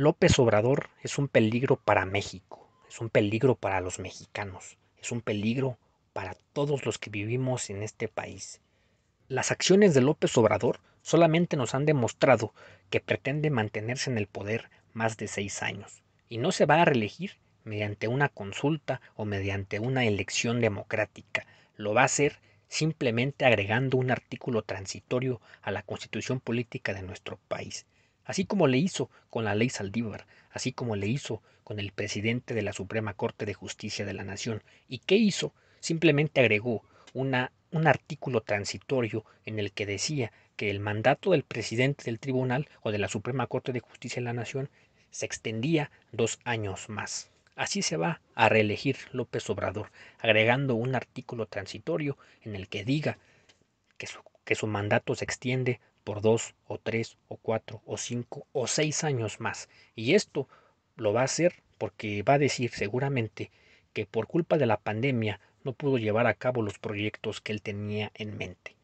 López Obrador es un peligro para México, es un peligro para los mexicanos, es un peligro para todos los que vivimos en este país. Las acciones de López Obrador solamente nos han demostrado que pretende mantenerse en el poder más de seis años y no se va a reelegir mediante una consulta o mediante una elección democrática. Lo va a hacer simplemente agregando un artículo transitorio a la constitución política de nuestro país así como le hizo con la ley Saldívar, así como le hizo con el presidente de la Suprema Corte de Justicia de la Nación. ¿Y qué hizo? Simplemente agregó un artículo transitorio en el que decía que el mandato del presidente del tribunal o de la Suprema Corte de Justicia de la Nación se extendía dos años más. Así se va a reelegir López Obrador, agregando un artículo transitorio en el que diga que su, que su mandato se extiende por dos o tres o cuatro o cinco o seis años más. Y esto lo va a hacer porque va a decir seguramente que por culpa de la pandemia no pudo llevar a cabo los proyectos que él tenía en mente.